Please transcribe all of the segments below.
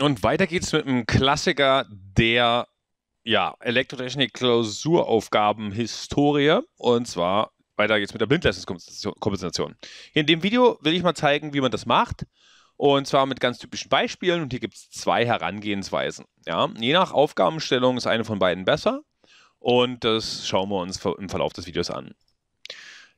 Und weiter geht's mit einem Klassiker der ja, Elektrotechnik-Klausuraufgaben-Historie. Und zwar weiter geht's mit der Blindleistungskompensation. In dem Video will ich mal zeigen, wie man das macht. Und zwar mit ganz typischen Beispielen. Und hier gibt es zwei Herangehensweisen. Ja? Je nach Aufgabenstellung ist eine von beiden besser. Und das schauen wir uns im Verlauf des Videos an.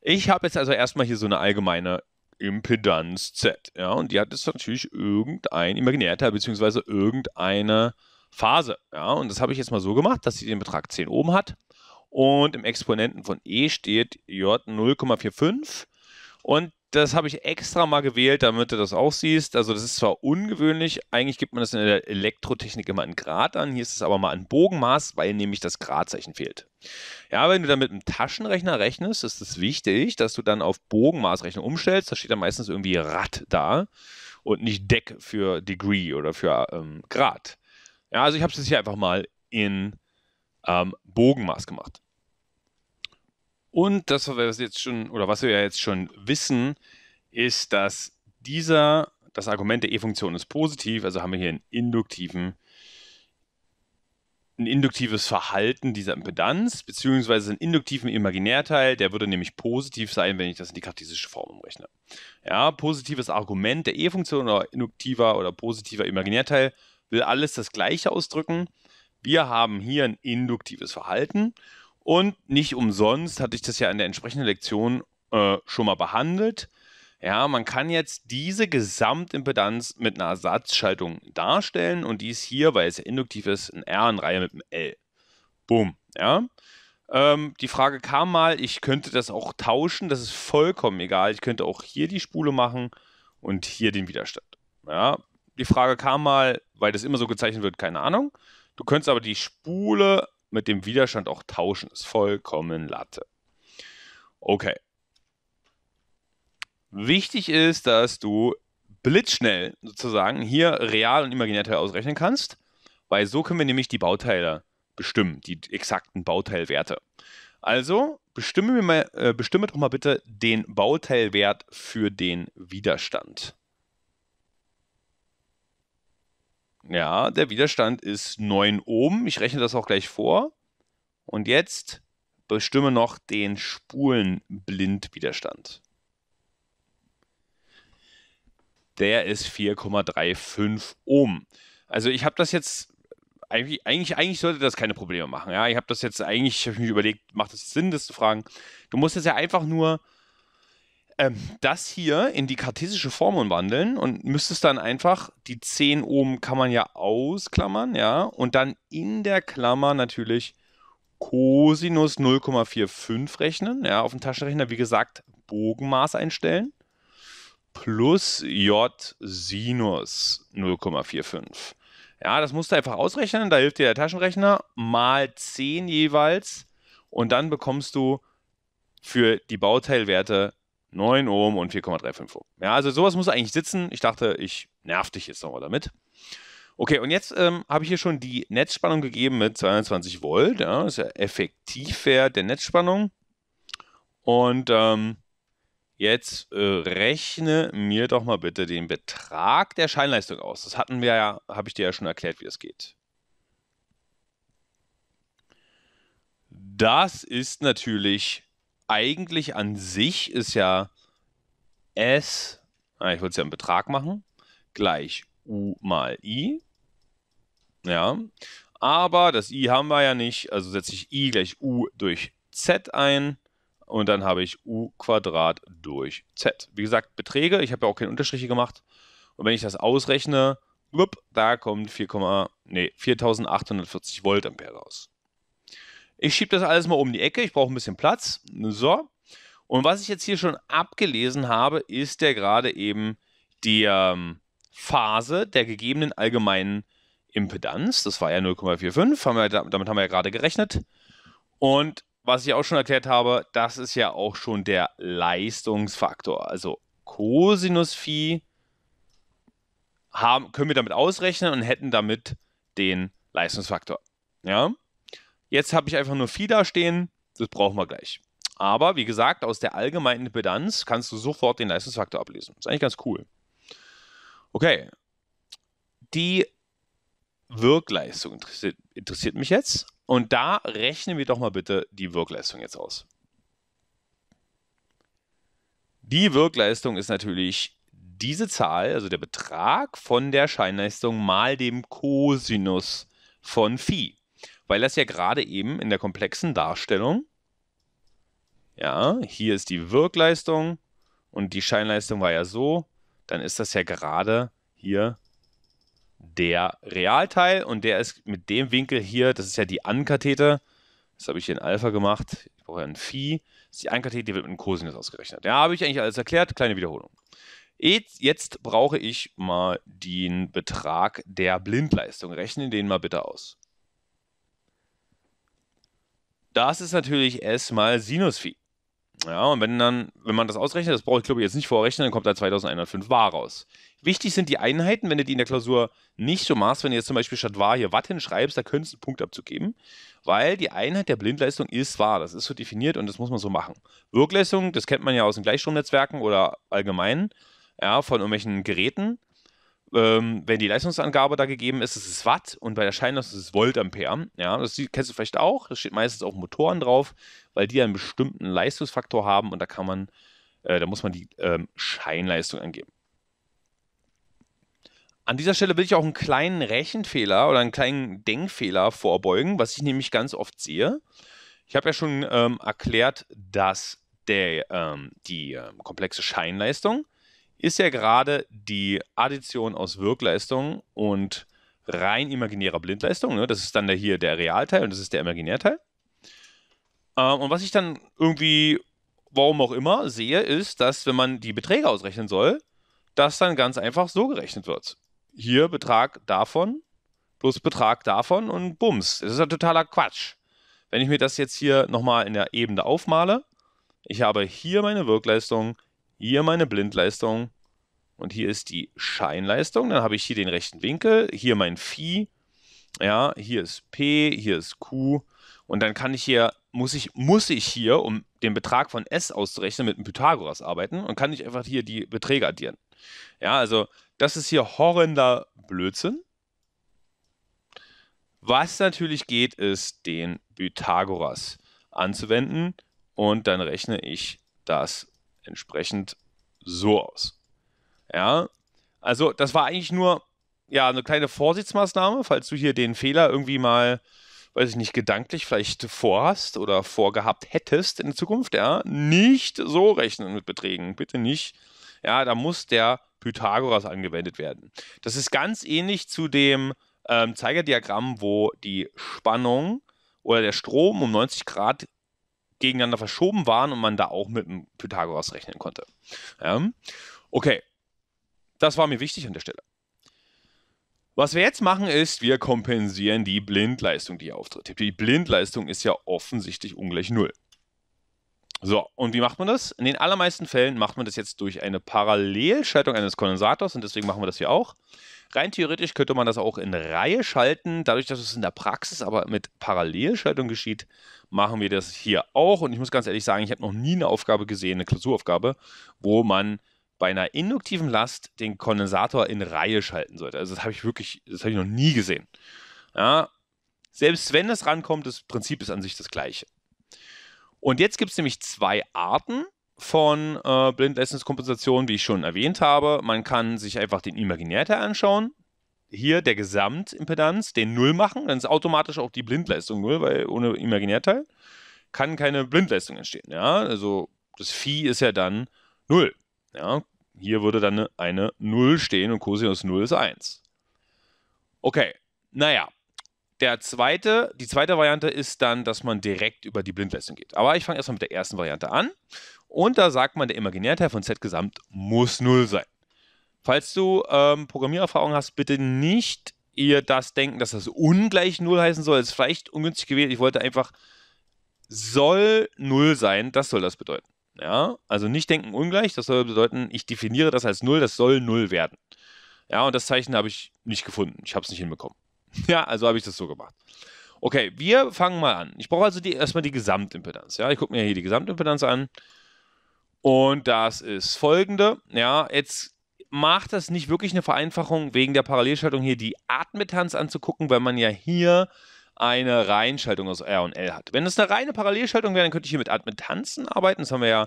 Ich habe jetzt also erstmal hier so eine allgemeine Impedanz Z. Ja, und die hat jetzt natürlich irgendein Imaginärteil bzw. irgendeine Phase. Ja, und das habe ich jetzt mal so gemacht, dass sie den Betrag 10 oben hat und im Exponenten von E steht J 0,45 und das habe ich extra mal gewählt, damit du das auch siehst. Also das ist zwar ungewöhnlich, eigentlich gibt man das in der Elektrotechnik immer in Grad an, hier ist es aber mal ein Bogenmaß, weil nämlich das Gradzeichen fehlt. Ja, wenn du dann mit einem Taschenrechner rechnest, ist es das wichtig, dass du dann auf Bogenmaßrechnung umstellst. Da steht dann meistens irgendwie Rad da und nicht Deck für Degree oder für ähm, Grad. Ja, also ich habe es jetzt hier einfach mal in ähm, Bogenmaß gemacht. Und das, was wir jetzt schon, oder was wir ja jetzt schon wissen, ist, dass dieser, das Argument der E-Funktion ist positiv, also haben wir hier einen induktiven ein induktives Verhalten dieser Impedanz, beziehungsweise einen induktiven Imaginärteil, der würde nämlich positiv sein, wenn ich das in die kartesische Form umrechne. Ja, positives Argument der E-Funktion oder induktiver oder positiver Imaginärteil will alles das Gleiche ausdrücken. Wir haben hier ein induktives Verhalten und nicht umsonst hatte ich das ja in der entsprechenden Lektion äh, schon mal behandelt. Ja, man kann jetzt diese Gesamtimpedanz mit einer Ersatzschaltung darstellen und dies hier, weil es ja induktiv ist, ein R in Reihe mit einem L. Boom. Ja. Ähm, die Frage kam mal, ich könnte das auch tauschen, das ist vollkommen egal. Ich könnte auch hier die Spule machen und hier den Widerstand. Ja. Die Frage kam mal, weil das immer so gezeichnet wird, keine Ahnung. Du könntest aber die Spule mit dem Widerstand auch tauschen. Ist vollkommen Latte. Okay. Wichtig ist, dass du blitzschnell sozusagen hier real und imaginärteil ausrechnen kannst, weil so können wir nämlich die Bauteile bestimmen, die exakten Bauteilwerte. Also bestimme, mir mal, äh, bestimme doch mal bitte den Bauteilwert für den Widerstand. Ja, der Widerstand ist 9 Ohm. Ich rechne das auch gleich vor. Und jetzt bestimme noch den Spulenblindwiderstand. Der ist 4,35 Ohm. Also ich habe das jetzt eigentlich, eigentlich, eigentlich sollte das keine Probleme machen. Ja, ich habe das jetzt eigentlich, ich habe mir überlegt, macht es Sinn, das zu fragen. Du musst jetzt ja einfach nur ähm, das hier in die kartesische Form umwandeln und müsstest dann einfach die 10 oben kann man ja ausklammern, ja, und dann in der Klammer natürlich Cosinus 0,45 rechnen, ja, auf dem Taschenrechner, wie gesagt, Bogenmaß einstellen, plus J Sinus 0,45. Ja, das musst du einfach ausrechnen, da hilft dir der Taschenrechner, mal 10 jeweils und dann bekommst du für die Bauteilwerte 9 Ohm und 4,35 Ohm. Ja, also sowas muss eigentlich sitzen. Ich dachte, ich nerv dich jetzt nochmal damit. Okay, und jetzt ähm, habe ich hier schon die Netzspannung gegeben mit 220 Volt. Ja, ist ja Effektivwert der Netzspannung. Und ähm, jetzt äh, rechne mir doch mal bitte den Betrag der Scheinleistung aus. Das hatten wir ja, habe ich dir ja schon erklärt, wie das geht. Das ist natürlich eigentlich an sich ist ja S, ah, ich würde es ja im Betrag machen, gleich U mal I. Ja, aber das I haben wir ja nicht, also setze ich I gleich U durch Z ein und dann habe ich U Quadrat durch Z. Wie gesagt, Beträge, ich habe ja auch keine Unterstriche gemacht. Und wenn ich das ausrechne, da kommt 4, nee, 4840 Volt Ampere raus. Ich schiebe das alles mal um die Ecke, ich brauche ein bisschen Platz. So. Und was ich jetzt hier schon abgelesen habe, ist ja gerade eben die ähm, Phase der gegebenen allgemeinen Impedanz. Das war ja 0,45, damit haben wir ja gerade gerechnet. Und was ich auch schon erklärt habe, das ist ja auch schon der Leistungsfaktor. Also Cosinus Phi haben, können wir damit ausrechnen und hätten damit den Leistungsfaktor. Ja. Jetzt habe ich einfach nur Vieh da stehen, das brauchen wir gleich. Aber wie gesagt, aus der allgemeinen Impedanz kannst du sofort den Leistungsfaktor ablesen. Ist eigentlich ganz cool. Okay. Die Wirkleistung interessiert mich jetzt. Und da rechnen wir doch mal bitte die Wirkleistung jetzt aus. Die Wirkleistung ist natürlich diese Zahl, also der Betrag von der Scheinleistung mal dem Cosinus von Phi weil das ja gerade eben in der komplexen Darstellung, ja, hier ist die Wirkleistung und die Scheinleistung war ja so, dann ist das ja gerade hier der Realteil und der ist mit dem Winkel hier, das ist ja die Ankathete, das habe ich hier in Alpha gemacht, ich brauche ja ein Phi, das ist die Ankathete, die wird mit einem Cosinus ausgerechnet. Ja, habe ich eigentlich alles erklärt, kleine Wiederholung. Jetzt brauche ich mal den Betrag der Blindleistung. Rechne den mal bitte aus das ist natürlich S mal Sinus Phi. Ja, und wenn dann, wenn man das ausrechnet, das brauche ich glaube ich jetzt nicht vorrechnen, dann kommt da 2105 var raus. Wichtig sind die Einheiten, wenn du die in der Klausur nicht so machst, wenn du jetzt zum Beispiel statt wahr hier Watt hinschreibst, da könntest du einen Punkt abzugeben, weil die Einheit der Blindleistung ist wahr, Das ist so definiert und das muss man so machen. Wirkleistung, das kennt man ja aus den Gleichstromnetzwerken oder allgemein, ja, von irgendwelchen Geräten ähm, wenn die Leistungsangabe da gegeben ist, ist es Watt und bei der Scheinleistung ist es Voltampere. Ja, das kennst du vielleicht auch. Das steht meistens auf Motoren drauf, weil die einen bestimmten Leistungsfaktor haben und da kann man, äh, da muss man die ähm, Scheinleistung angeben. An dieser Stelle will ich auch einen kleinen Rechenfehler oder einen kleinen Denkfehler vorbeugen, was ich nämlich ganz oft sehe. Ich habe ja schon ähm, erklärt, dass der, ähm, die äh, komplexe Scheinleistung ist ja gerade die Addition aus Wirkleistung und rein imaginärer Blindleistung. Ne? Das ist dann der, hier der Realteil und das ist der Imaginärteil. Ähm, und was ich dann irgendwie, warum auch immer, sehe, ist, dass wenn man die Beträge ausrechnen soll, das dann ganz einfach so gerechnet wird. Hier Betrag davon plus Betrag davon und bums. Das ist ja totaler Quatsch. Wenn ich mir das jetzt hier nochmal in der Ebene aufmale, ich habe hier meine Wirkleistung, hier meine Blindleistung und hier ist die Scheinleistung. Dann habe ich hier den rechten Winkel, hier mein Phi, ja, hier ist P, hier ist Q und dann kann ich hier, muss ich, muss ich hier, um den Betrag von S auszurechnen, mit dem Pythagoras arbeiten und kann ich einfach hier die Beträge addieren. Ja, also das ist hier horrender Blödsinn. Was natürlich geht, ist den Pythagoras anzuwenden und dann rechne ich das entsprechend so aus. Ja, also das war eigentlich nur ja eine kleine Vorsichtsmaßnahme, falls du hier den Fehler irgendwie mal, weiß ich nicht, gedanklich vielleicht vorhast oder vorgehabt hättest in Zukunft, ja, nicht so rechnen mit Beträgen, bitte nicht. Ja, da muss der Pythagoras angewendet werden. Das ist ganz ähnlich zu dem ähm, Zeigerdiagramm, wo die Spannung oder der Strom um 90 Grad gegeneinander verschoben waren und man da auch mit dem Pythagoras rechnen konnte. Ja. Okay, das war mir wichtig an der Stelle. Was wir jetzt machen ist, wir kompensieren die Blindleistung, die hier auftritt. Die Blindleistung ist ja offensichtlich ungleich null. So, und wie macht man das? In den allermeisten Fällen macht man das jetzt durch eine Parallelschaltung eines Kondensators und deswegen machen wir das hier auch. Rein theoretisch könnte man das auch in Reihe schalten. Dadurch, dass es in der Praxis aber mit Parallelschaltung geschieht, machen wir das hier auch. Und ich muss ganz ehrlich sagen, ich habe noch nie eine Aufgabe gesehen, eine Klausuraufgabe, wo man bei einer induktiven Last den Kondensator in Reihe schalten sollte. Also das habe ich wirklich, das habe ich noch nie gesehen. Ja, selbst wenn es rankommt, das Prinzip ist an sich das gleiche. Und jetzt gibt es nämlich zwei Arten von äh, Blindleistungskompensation, wie ich schon erwähnt habe. Man kann sich einfach den Imaginärteil anschauen. Hier der Gesamtimpedanz, den Null machen, dann ist automatisch auch die Blindleistung Null, weil ohne Imaginärteil kann keine Blindleistung entstehen. Ja? Also das Phi ist ja dann Null. Ja? Hier würde dann eine, Null stehen und Cosinus Null ist 1. Okay, naja. Der zweite, die zweite Variante ist dann, dass man direkt über die Blindleistung geht. Aber ich fange erstmal mit der ersten Variante an. Und da sagt man, der Imaginärteil von Z gesamt muss 0 sein. Falls du ähm, Programmiererfahrung hast, bitte nicht ihr das denken, dass das ungleich 0 heißen soll. Das ist vielleicht ungünstig gewählt. Ich wollte einfach, soll 0 sein, das soll das bedeuten. Ja, also nicht denken ungleich, das soll bedeuten, ich definiere das als 0, das soll 0 werden. Ja, und das Zeichen habe ich nicht gefunden. Ich habe es nicht hinbekommen. Ja, also habe ich das so gemacht. Okay, wir fangen mal an. Ich brauche also die, erstmal die Gesamtimpedanz. Ja, ich gucke mir hier die Gesamtimpedanz an. Und das ist folgende. Ja, jetzt macht das nicht wirklich eine Vereinfachung, wegen der Parallelschaltung hier die Atmetanz anzugucken, weil man ja hier eine Reihenschaltung aus R und L hat. Wenn es eine reine Parallelschaltung wäre, dann könnte ich hier mit Atmetanzen arbeiten. Das haben wir ja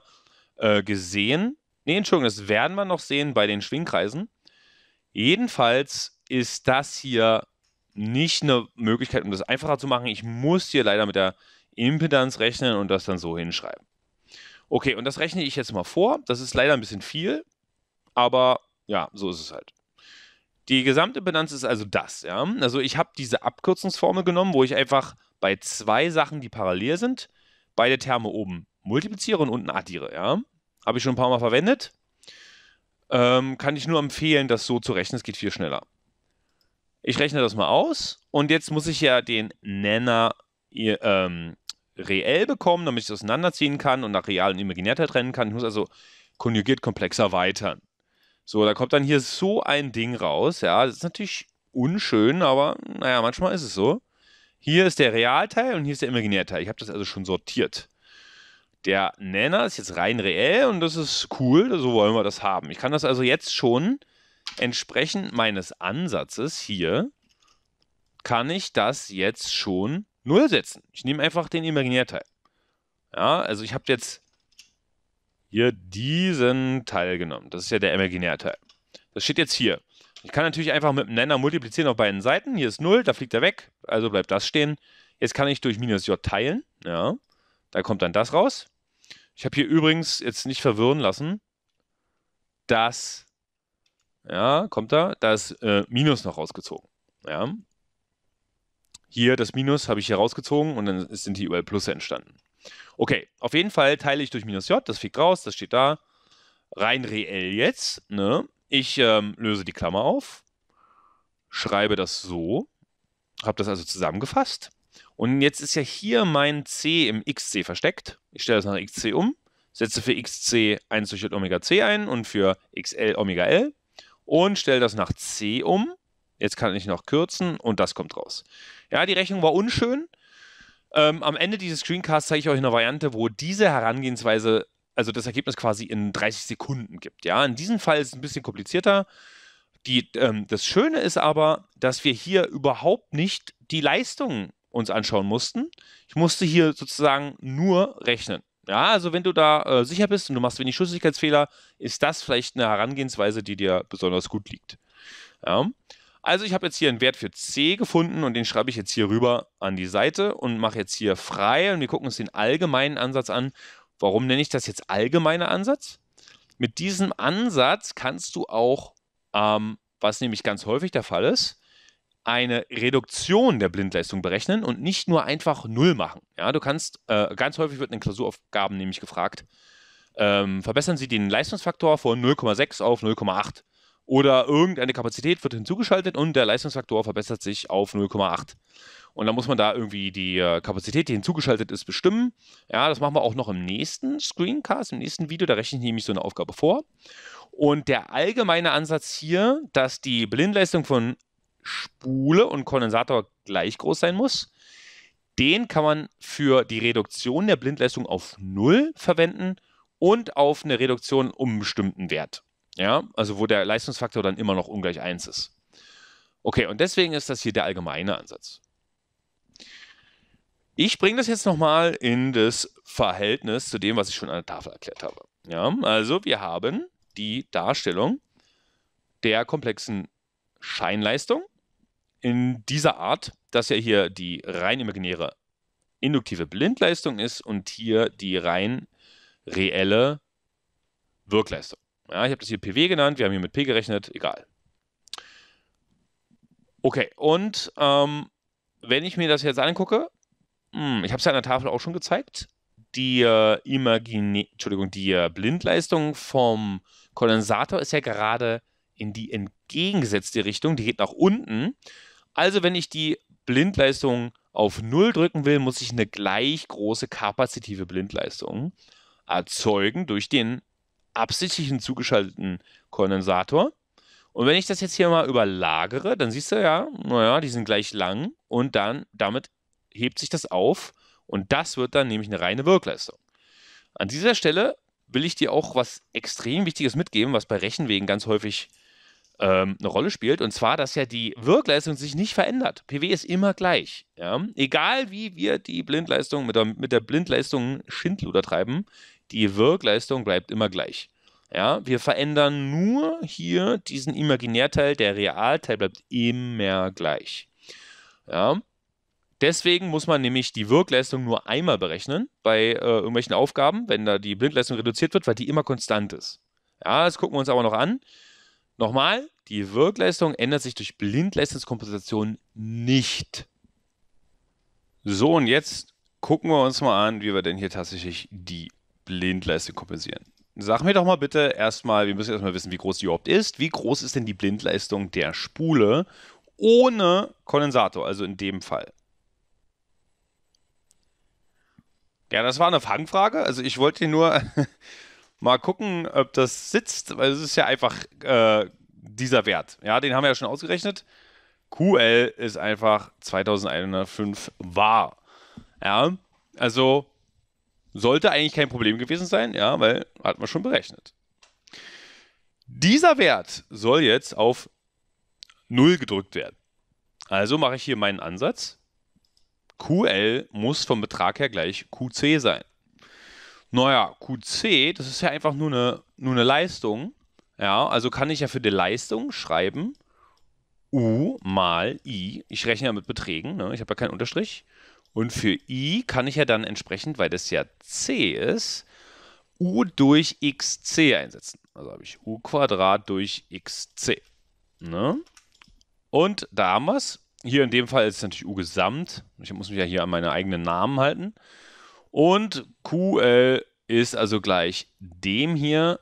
äh, gesehen. Ne, Entschuldigung, das werden wir noch sehen bei den Schwingkreisen. Jedenfalls ist das hier nicht eine Möglichkeit, um das einfacher zu machen. Ich muss hier leider mit der Impedanz rechnen und das dann so hinschreiben. Okay, und das rechne ich jetzt mal vor. Das ist leider ein bisschen viel, aber ja, so ist es halt. Die gesamte Bilanz ist also das, ja. Also ich habe diese Abkürzungsformel genommen, wo ich einfach bei zwei Sachen, die parallel sind, beide Terme oben multipliziere und unten addiere, ja. Habe ich schon ein paar Mal verwendet. Ähm, kann ich nur empfehlen, das so zu rechnen. Es geht viel schneller. Ich rechne das mal aus und jetzt muss ich ja den Nenner ähm, reell bekommen, damit ich es auseinanderziehen kann und nach real und imaginärter trennen kann. Ich muss also konjugiert komplex erweitern. So, da kommt dann hier so ein Ding raus. Ja, das ist natürlich unschön, aber naja, manchmal ist es so. Hier ist der Realteil und hier ist der Imaginärteil. Ich habe das also schon sortiert. Der Nenner ist jetzt rein reell und das ist cool, so wollen wir das haben. Ich kann das also jetzt schon entsprechend meines Ansatzes hier, kann ich das jetzt schon 0 setzen. Ich nehme einfach den Imaginärteil. Ja, also ich habe jetzt hier diesen Teil genommen. Das ist ja der Imaginärteil. Das steht jetzt hier. Ich kann natürlich einfach mit dem Nenner multiplizieren auf beiden Seiten. Hier ist 0, da fliegt er weg, also bleibt das stehen. Jetzt kann ich durch minus j teilen. Ja, da kommt dann das raus. Ich habe hier übrigens jetzt nicht verwirren lassen, dass, ja, kommt da, da ist äh, minus noch rausgezogen. Ja, hier das Minus habe ich hier rausgezogen und dann sind die überall Plus entstanden. Okay, auf jeden Fall teile ich durch minus j, das fliegt raus, das steht da. Rein reell jetzt, ne? Ich ähm, löse die Klammer auf, schreibe das so, habe das also zusammengefasst. Und jetzt ist ja hier mein c im xc versteckt. Ich stelle das nach xc um, setze für xc 1 durch J Omega c ein und für xl Omega l und stelle das nach c um. Jetzt kann ich noch kürzen und das kommt raus. Ja, die Rechnung war unschön. Ähm, am Ende dieses Screencasts zeige ich euch eine Variante, wo diese Herangehensweise, also das Ergebnis quasi in 30 Sekunden gibt. Ja, in diesem Fall ist es ein bisschen komplizierter. Die, ähm, das Schöne ist aber, dass wir hier überhaupt nicht die Leistung uns anschauen mussten. Ich musste hier sozusagen nur rechnen. Ja, also wenn du da äh, sicher bist und du machst wenig Schlüssigkeitsfehler, ist das vielleicht eine Herangehensweise, die dir besonders gut liegt. Ja. Also ich habe jetzt hier einen Wert für C gefunden und den schreibe ich jetzt hier rüber an die Seite und mache jetzt hier frei und wir gucken uns den allgemeinen Ansatz an. Warum nenne ich das jetzt allgemeiner Ansatz? Mit diesem Ansatz kannst du auch, ähm, was nämlich ganz häufig der Fall ist, eine Reduktion der Blindleistung berechnen und nicht nur einfach Null machen. Ja, du kannst, äh, ganz häufig wird in Klausuraufgaben nämlich gefragt, ähm, verbessern Sie den Leistungsfaktor von 0,6 auf 0,8 oder irgendeine Kapazität wird hinzugeschaltet und der Leistungsfaktor verbessert sich auf 0,8. Und dann muss man da irgendwie die äh, Kapazität, die hinzugeschaltet ist, bestimmen. Ja, das machen wir auch noch im nächsten Screencast, im nächsten Video. Da rechne ich nämlich so eine Aufgabe vor. Und der allgemeine Ansatz hier, dass die Blindleistung von Spule und Kondensator gleich groß sein muss, den kann man für die Reduktion der Blindleistung auf 0 verwenden und auf eine Reduktion um einen bestimmten Wert. Ja, also wo der Leistungsfaktor dann immer noch ungleich 1 ist. Okay, und deswegen ist das hier der allgemeine Ansatz. Ich bringe das jetzt nochmal in das Verhältnis zu dem, was ich schon an der Tafel erklärt habe. Ja, also wir haben die Darstellung der komplexen Scheinleistung in dieser Art, dass ja hier die rein imaginäre induktive Blindleistung ist und hier die rein reelle Wirkleistung. Ja, ich habe das hier PW genannt, wir haben hier mit P gerechnet, egal. Okay, und ähm, wenn ich mir das jetzt angucke, mh, hm, ich habe es ja an der Tafel auch schon gezeigt, die äh, Imagine, Entschuldigung, die äh, Blindleistung vom Kondensator ist ja gerade in die entgegengesetzte Richtung, die geht nach unten. Also wenn ich die Blindleistung auf 0 drücken will, muss ich eine gleich große kapazitive Blindleistung erzeugen durch den absichtlich zugeschalteten Kondensator. Und wenn ich das jetzt hier mal überlagere, dann siehst du ja, naja, die sind gleich lang und dann damit hebt sich das auf und das wird dann nämlich eine reine Wirkleistung. An dieser Stelle will ich dir auch was extrem Wichtiges mitgeben, was bei Rechenwegen ganz häufig ähm, eine Rolle spielt, und zwar, dass ja die Wirkleistung sich nicht verändert. PW ist immer gleich. Ja? Egal wie wir die Blindleistung mit der, mit der Blindleistung Schindluder treiben, die Wirkleistung bleibt immer gleich. Ja, wir verändern nur hier diesen Imaginärteil, der Realteil bleibt immer gleich. Ja, Deswegen muss man nämlich die Wirkleistung nur einmal berechnen bei äh, irgendwelchen Aufgaben, wenn da die Blindleistung reduziert wird, weil die immer konstant ist. Ja, das gucken wir uns aber noch an. Nochmal, die Wirkleistung ändert sich durch Blindleistungskompensation nicht. So, und jetzt gucken wir uns mal an, wie wir denn hier tatsächlich die Blindleiste kompensieren. Sag mir doch mal bitte erstmal, wir müssen erstmal wissen, wie groß die überhaupt ist. Wie groß ist denn die Blindleistung der Spule ohne Kondensator, also in dem Fall? Ja, das war eine Fangfrage. Also ich wollte nur mal gucken, ob das sitzt, weil es ist ja einfach äh, dieser Wert. Ja, den haben wir ja schon ausgerechnet. QL ist einfach 2105 wahr. Ja, also sollte eigentlich kein Problem gewesen sein, ja, weil hat man schon berechnet. Dieser Wert soll jetzt auf 0 gedrückt werden. Also mache ich hier meinen Ansatz. QL muss vom Betrag her gleich QC sein. Naja, QC, das ist ja einfach nur eine, nur eine Leistung. Ja, also kann ich ja für die Leistung schreiben U mal I. Ich rechne ja mit Beträgen, ne? ich habe ja keinen Unterstrich. Und für i kann ich ja dann entsprechend, weil das ja c ist, u durch xc einsetzen. Also habe ich u Quadrat durch xc. Ne? Und da haben wir es. Hier in dem Fall ist es natürlich u gesamt. Ich muss mich ja hier an meine eigenen Namen halten. Und QL ist also gleich dem hier,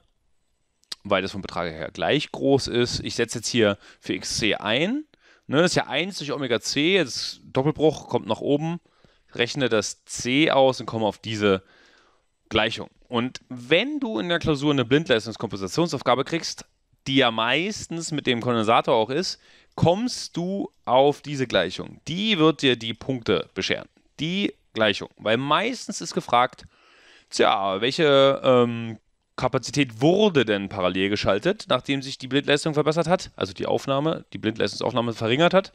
weil das vom Betrag her gleich groß ist. Ich setze jetzt hier für xc ein. Ne, das ist ja 1 durch Omega C, jetzt Doppelbruch kommt nach oben rechne das C aus und komme auf diese Gleichung. Und wenn du in der Klausur eine Blindleistungskompensationsaufgabe kriegst, die ja meistens mit dem Kondensator auch ist, kommst du auf diese Gleichung. Die wird dir die Punkte bescheren. Die Gleichung. Weil meistens ist gefragt, tja, welche ähm, Kapazität wurde denn parallel geschaltet, nachdem sich die Blindleistung verbessert hat, also die Aufnahme, die Blindleistungsaufnahme verringert hat.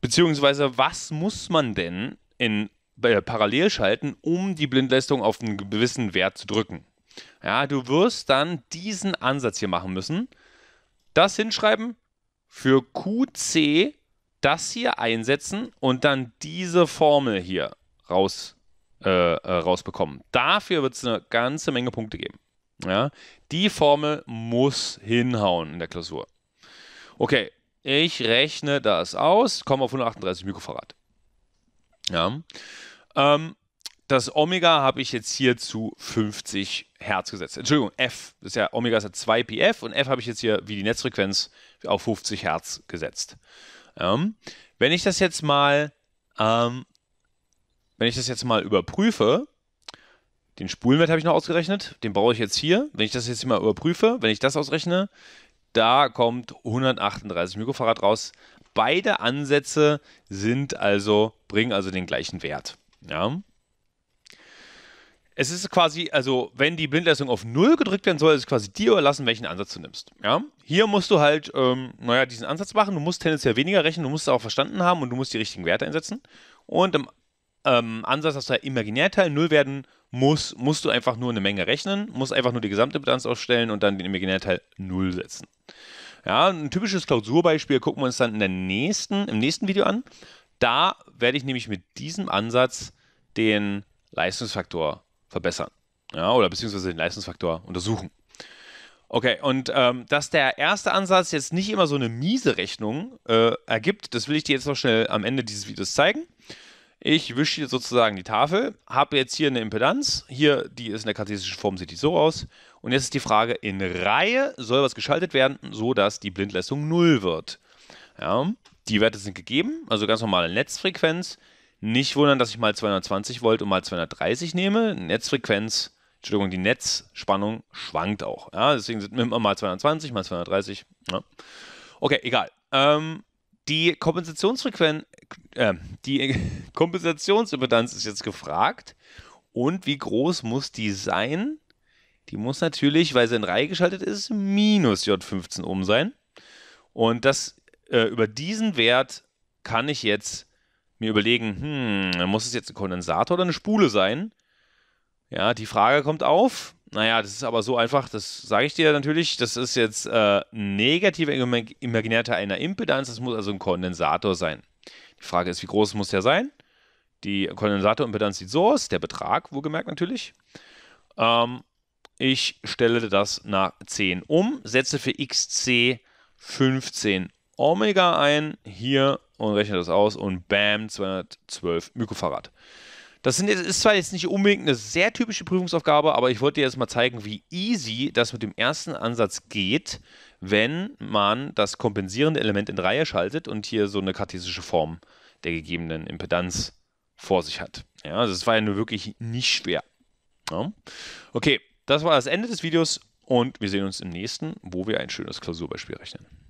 Beziehungsweise, was muss man denn in äh, parallel schalten, um die Blindleistung auf einen gewissen Wert zu drücken. Ja, du wirst dann diesen Ansatz hier machen müssen. Das hinschreiben, für QC das hier einsetzen und dann diese Formel hier raus, äh, äh rausbekommen. Dafür wird es eine ganze Menge Punkte geben. Ja? Die Formel muss hinhauen in der Klausur. Okay, ich rechne das aus, komme auf 138 Mikrofarad. Ja. Ähm, das Omega habe ich jetzt hier zu 50 Hertz gesetzt. Entschuldigung, F. Das ist ja Omega ist ja 2 PF und F habe ich jetzt hier wie die Netzfrequenz auf 50 Hertz gesetzt. Ähm, wenn ich das jetzt mal, ähm, wenn ich das jetzt mal überprüfe, den Spulenwert habe ich noch ausgerechnet, den brauche ich jetzt hier. Wenn ich das jetzt mal überprüfe, wenn ich das ausrechne, da kommt 138 Mikrofarad raus. Beide Ansätze sind also, bringen also den gleichen Wert. Ja. Es ist quasi, also wenn die Blindleistung auf 0 gedrückt werden soll, ist es quasi dir überlassen, welchen Ansatz du nimmst. Ja? Hier musst du halt, ähm, naja, diesen Ansatz machen, du musst tendenziell weniger rechnen, du musst es auch verstanden haben und du musst die richtigen Werte einsetzen. Und im ähm, Ansatz, dass der Imaginärteil 0 werden muss, musst du einfach nur eine Menge rechnen, musst einfach nur die gesamte Bilanz aufstellen und dann den Imaginärteil 0 setzen. Ja, ein typisches Klausurbeispiel gucken wir uns dann in der nächsten, im nächsten Video an. Da werde ich nämlich mit diesem Ansatz den Leistungsfaktor verbessern. Ja, oder beziehungsweise den Leistungsfaktor untersuchen. Okay, und ähm, dass der erste Ansatz jetzt nicht immer so eine miese Rechnung äh, ergibt, das will ich dir jetzt noch schnell am Ende dieses Videos zeigen. Ich wische jetzt sozusagen die Tafel, habe jetzt hier eine Impedanz, hier, die ist in der kartesischen Form, sieht die so aus. Und jetzt ist die Frage, in Reihe soll was geschaltet werden, sodass die Blindleistung 0 wird. Ja, die Werte sind gegeben, also ganz normale Netzfrequenz. Nicht wundern, dass ich mal 220 Volt und mal 230 nehme. Netzfrequenz, Entschuldigung, die Netzspannung schwankt auch. Ja, deswegen sind wir immer mal 220, mal 230. Ja. Okay, egal. Ähm, die Kompensationsfrequenz, äh, die Kompensationsimpedanz ist jetzt gefragt. Und wie groß muss die sein? Die muss natürlich, weil sie in Reihe geschaltet ist, minus J15 ohm sein. Und das äh, über diesen Wert kann ich jetzt mir überlegen, hm, muss es jetzt ein Kondensator oder eine Spule sein? Ja, die Frage kommt auf, naja, das ist aber so einfach, das sage ich dir natürlich. Das ist jetzt äh, negativer Imaginärteil einer Impedanz, das muss also ein Kondensator sein. Die Frage ist, wie groß muss der sein? Die Kondensatorimpedanz sieht so aus, der Betrag, wohlgemerkt natürlich. Ähm, ich stelle das nach 10 um, setze für XC 15 Omega ein, hier und rechne das aus und bam, 212 Mikrofarad. Das sind, ist zwar jetzt nicht unbedingt eine sehr typische Prüfungsaufgabe, aber ich wollte dir jetzt mal zeigen, wie easy das mit dem ersten Ansatz geht, wenn man das kompensierende Element in Reihe schaltet und hier so eine kartesische Form der gegebenen Impedanz vor sich hat. Ja, also das war ja nur wirklich nicht schwer. Ja. Okay, das war das Ende des Videos und wir sehen uns im nächsten, wo wir ein schönes Klausurbeispiel rechnen.